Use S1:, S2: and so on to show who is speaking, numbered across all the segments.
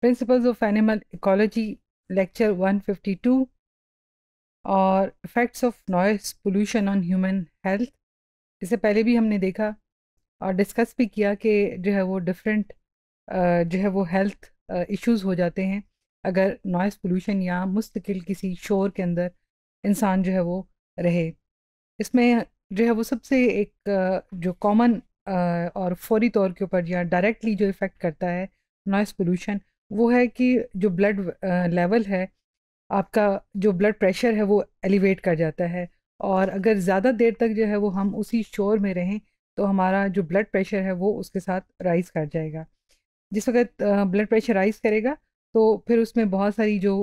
S1: principles of animal ecology lecture 152 और effects of noise pollution on human health इससे पहले भी हमने देखा और डिस्कस भी किया कि जो है वो डिफरेंट जो है वो हेल्थ इश्यूज हो जाते हैं अगर नॉइस पोल्यूशन या मुस्तकिल किसी शोर के अंदर इंसान जो है वो रहे इसमें जो है वो सबसे एक जो कॉमन और फौरी तौर के ऊपर या डायरेक्टली जो इफ़ेक्ट करता है नॉइस पोल्यूशन वो है कि जो ब्लड लेवल है आपका जो ब्लड प्रेशर है वो एलिवेट कर जाता है और अगर ज़्यादा देर तक जो है वो हम उसी शोर में रहें तो हमारा जो ब्लड प्रेशर है वो उसके साथ राइज़ कर जाएगा जिस वक्त ब्लड प्रेशर राइज़ करेगा तो फिर उसमें बहुत सारी जो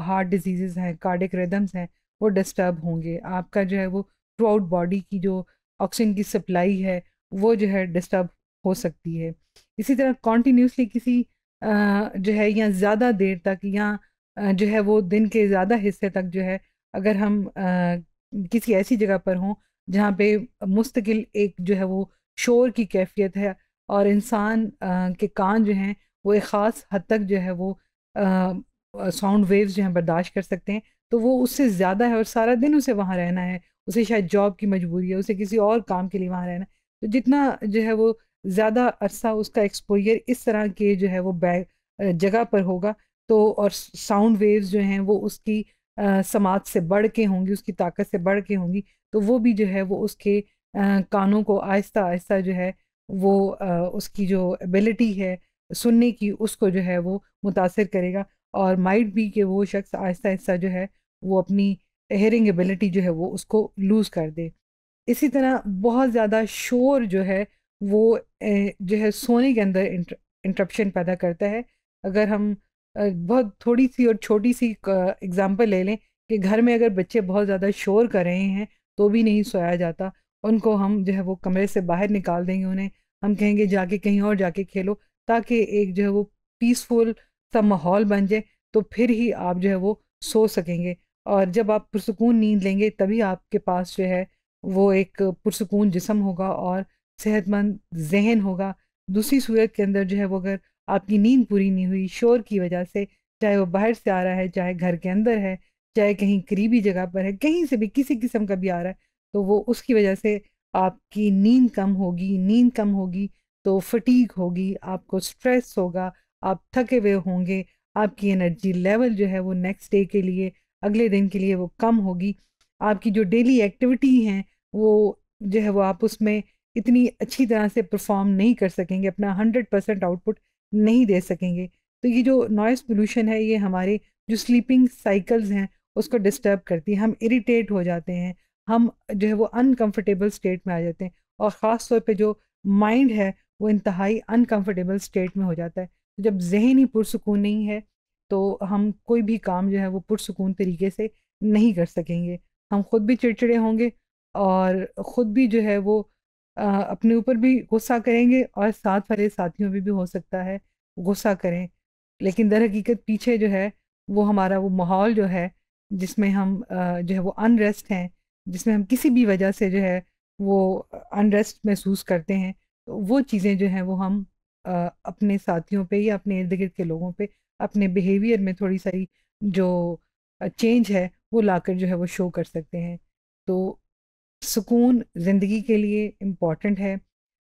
S1: हार्ट डिजीज़ हैं कार्डिक रिदम्स हैं वो डिस्टर्ब होंगे आपका जो है वो थ्रू आउट बॉडी की जो ऑक्सीजन की सप्लाई है वो जो है डिस्टर्ब हो सकती है इसी तरह कॉन्टीन्यूसली किसी जो है या ज़्यादा देर तक या जो है वो दिन के ज़्यादा हिस्से तक जो है अगर हम किसी ऐसी जगह पर हों जहाँ पे मुस्तकिल एक जो है वो शोर की कैफियत है और इंसान के कान जो हैं वो एक ख़ास हद तक जो है वो साउंड वेव्स जो हैं बर्दाश्त कर सकते हैं तो वो उससे ज़्यादा है और सारा दिन उसे वहाँ रहना है उसे शायद जॉब की मजबूरी है उसे किसी और काम के लिए वहाँ रहना है तो जितना जो है वो ज़्यादा अरसा उसका एक्सपोजर इस तरह के जो है वो बैग जगह पर होगा तो और साउंड वेव्स जो हैं वो उसकी समाज से बढ़ के होंगी उसकी ताकत से बढ़ के होंगी तो वो भी जो है वो उसके आ, कानों को आहिस्ता आहिस्ता जो है वो आ, उसकी जो एबिलिटी है सुनने की उसको जो है वो मुतासर करेगा और माइट भी कि वो शख्स आहिस्ता आहिस्ता जो है वो अपनी हेयरिंग एबिलिटी जो है वो उसको लूज़ कर दे इसी तरह बहुत ज़्यादा शोर जो है वो जो है सोने के अंदर इंटरप्शन पैदा करता है अगर हम बहुत थोड़ी सी और छोटी सी एग्ज़ाम्पल ले लें कि घर में अगर बच्चे बहुत ज़्यादा शोर कर रहे हैं तो भी नहीं सोया जाता उनको हम जो है वो कमरे से बाहर निकाल देंगे उन्हें हम कहेंगे जाके कहीं और जाके खेलो ताकि एक जो है वो पीसफुल सा माहौल बन जाए तो फिर ही आप जो है वो सो सकेंगे और जब आप पुरसकून नींद लेंगे तभी आपके पास जो है वो एक पुरसकून जिसम होगा और सेहतमंद जहन होगा दूसरी सूरत के अंदर जो है वो अगर आपकी नींद पूरी नहीं हुई शोर की वजह से चाहे वो बाहर से आ रहा है चाहे घर के अंदर है चाहे कहीं करीबी जगह पर है कहीं से भी किसी किस्म का भी आ रहा है तो वो उसकी वजह से आपकी नींद कम होगी नींद कम होगी तो फटीक होगी आपको स्ट्रेस होगा आप थके हुए होंगे आपकी एनर्जी लेवल जो है वो नेक्स्ट डे के लिए अगले दिन के लिए वो कम होगी आपकी जो डेली एक्टिविटी हैं वो जो है वो आप उसमें इतनी अच्छी तरह से परफॉर्म नहीं कर सकेंगे अपना हंड्रेड परसेंट आउटपुट नहीं दे सकेंगे तो ये जो नॉइज़ पोल्यूशन है ये हमारे जो स्लीपिंग साइकिल्स हैं उसको डिस्टर्ब करती है हम इरीटेट हो जाते हैं हम जो है वो अनकम्फर्टेबल स्टेट में आ जाते हैं और ख़ास तौर पर जो माइंड है वो इंतहाई अनकम्फर्टेबल स्टेट में हो जाता है तो जब जहन ही पुरसकून नहीं है तो हम कोई भी काम जो है वो पुरसकून तरीके से नहीं कर सकेंगे हम खुद भी चिड़चिड़े होंगे और ख़ुद भी जो है वो अपने ऊपर भी गुस्सा करेंगे और साथ वाले साथियों भी, भी हो सकता है गुस्सा करें लेकिन दर हकीकत पीछे जो है वो हमारा वो माहौल जो है जिसमें हम जो है वो अनरेस्ट हैं जिसमें हम किसी भी वजह से जो है वो अनरेस्ट महसूस करते हैं तो वो चीज़ें जो हैं वो हम अपने साथियों पे या अपने इर्द गिर्द के लोगों पे अपने बिहेवियर में थोड़ी सारी जो चेंज है वो लाकर जो है वो शो कर सकते हैं तो सुकून ज़िंदगी के लिए इम्पॉर्टेंट है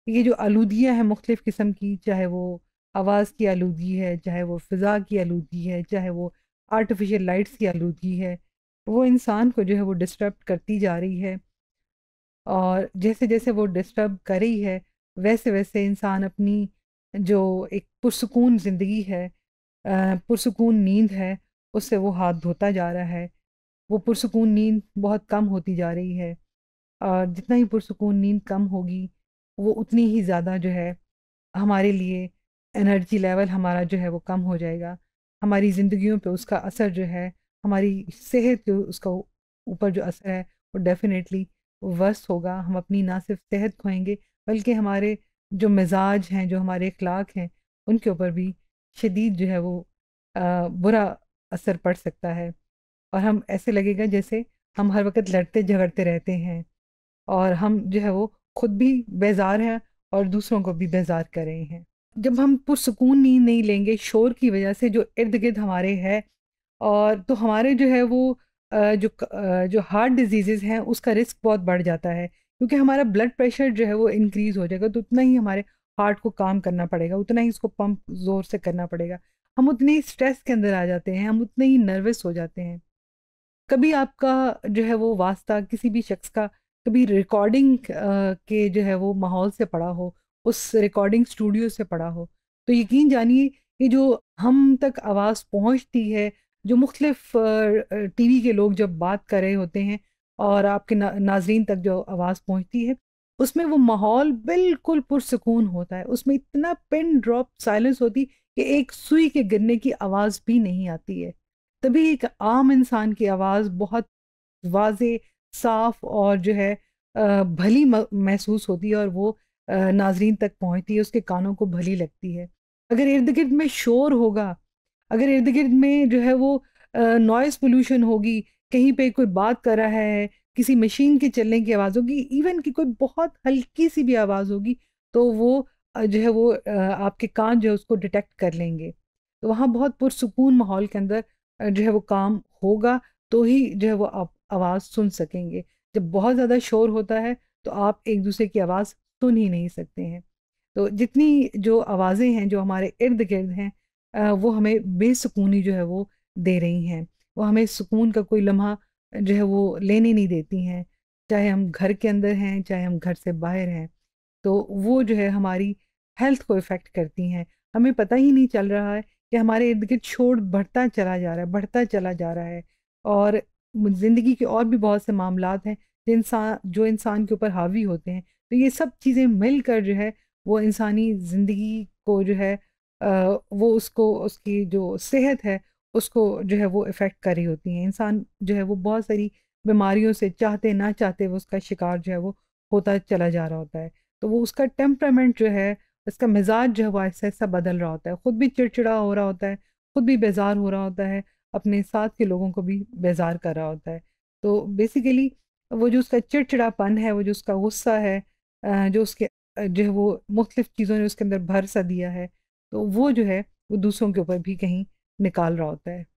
S1: ये जो आलूदियाँ हैं मुख्तफ़ किस्म की चाहे वो आवाज़ की आलूगी है चाहे वो फ़िज़ा की आलूगी है चाहे वो आर्टिफिशियल लाइट्स की आलूगी है वो इंसान को जो है वो डिस्टर्ब करती जा रही है और जैसे जैसे वो डिस्टर्ब कर रही है वैसे वैसे इंसान अपनी जो एक पुरसकून ज़िंदगी है पुरसकून नींद है उससे वो हाथ धोता जा रहा है वो पुरसकून नींद बहुत कम होती जा रही है जितना ही पुरसकून नींद कम होगी वो उतनी ही ज़्यादा जो है हमारे लिए एनर्जी लेवल हमारा जो है वो कम हो जाएगा हमारी ज़िंदगियों पे उसका असर जो है हमारी सेहत पे उसका ऊपर जो असर है वो डेफिनेटली वर्स होगा हम अपनी ना सिर्फ सेहत खोएंगे बल्कि हमारे जो मिजाज हैं जो हमारे अखलाक हैं उनके ऊपर भी शदीद जो है वो आ, बुरा असर पड़ सकता है और हम ऐसे लगेगा जैसे हम हर वक्त लड़ते झगड़ते रहते हैं और हम जो है वो खुद भी बेजार हैं और दूसरों को भी बेजार कर रहे हैं जब हम पुरसकून नींद नहीं लेंगे शोर की वजह से जो इर्द गिर्द हमारे है और तो हमारे जो है वो जो जो हार्ट डिजीज़ हैं उसका रिस्क बहुत बढ़ जाता है क्योंकि हमारा ब्लड प्रेशर जो है वो इंक्रीज़ हो जाएगा तो उतना ही हमारे हार्ट को काम करना पड़ेगा उतना ही इसको पंप ज़ोर से करना पड़ेगा हम उतने ही स्ट्रेस के अंदर आ जाते हैं हम उतने ही नर्वस हो जाते हैं कभी आपका जो है वो वास्ता किसी भी शख्स का कभी रिकॉर्डिंग के जो है वो माहौल से पड़ा हो उस रिकॉर्डिंग स्टूडियो से पड़ा हो तो यकीन जानिए कि जो हम तक आवाज़ पहुंचती है जो मुख्तलिफ टीवी के लोग जब बात कर रहे होते हैं और आपके ना, नाजरीन तक जो आवाज़ पहुंचती है उसमें वो माहौल बिल्कुल पुरसकून होता है उसमें इतना पिन ड्रॉप साइलेंस होती कि एक सुई के गिरने की आवाज़ भी नहीं आती है तभी एक आम इंसान की आवाज़ बहुत वाज साफ और जो है भली महसूस होती है और वो नाजरीन तक पहुंचती है उसके कानों को भली लगती है अगर इर्द गिर्द में शोर होगा अगर इर्द गिर्द में जो है वो नॉइज़ पोल्यूशन होगी कहीं पे कोई बात कर रहा है किसी मशीन के चलने की आवाज़ होगी इवन की कोई बहुत हल्की सी भी आवाज़ होगी तो वो जो है वो आपके कान जो है उसको डिटेक्ट कर लेंगे तो वहाँ बहुत पुरसकून माहौल के अंदर जो है वो काम होगा तो ही जो है वो आप आवाज़ सुन सकेंगे जब बहुत ज़्यादा शोर होता है तो आप एक दूसरे की आवाज़ सुन ही नहीं सकते हैं तो जितनी जो आवाज़ें हैं जो हमारे इर्द गिर्द हैं वो हमें बेसकूनी जो है वो दे रही हैं वो हमें सुकून का कोई लम्हा जो है वो लेने नहीं देती हैं चाहे हम घर के अंदर हैं चाहे हम घर से बाहर हैं तो वो जो है हमारी हेल्थ को इफ़ेक्ट करती हैं हमें पता ही नहीं चल रहा है कि हमारे इर्द गिर्द छोड़ बढ़ता चला जा रहा है बढ़ता चला जा रहा है और ज़िंदगी के और भी बहुत से मामला हैं इंसान जो इंसान के ऊपर हावी होते हैं तो ये सब चीज़ें मिल कर जो है वो इंसानी ज़िंदगी को जो है वो उसको उसकी जो सेहत है उसको जो है वो इफ़ेक्ट कर रही होती हैं इंसान जो है वो बहुत सारी बीमारियों से चाहते ना चाहते वो उसका शिकार जो है वो होता चला जा रहा होता है तो वो उसका टेम्परामेंट जो है उसका मिजाज जो है वो ऐसा ऐसा बदल रहा होता है ख़ुद भी चिड़चिड़ा हो रहा होता है ख़ुद भी बेजार हो रहा होता है अपने साथ के लोगों को भी बेजार कर रहा होता है तो बेसिकली वो जो उसका चिड़चिड़ापन है वो जो उसका गुस्सा है जो उसके जो है वो मुख्तफ चीज़ों ने उसके अंदर भर सा दिया है तो वो जो है वो दूसरों के ऊपर भी कहीं निकाल रहा होता है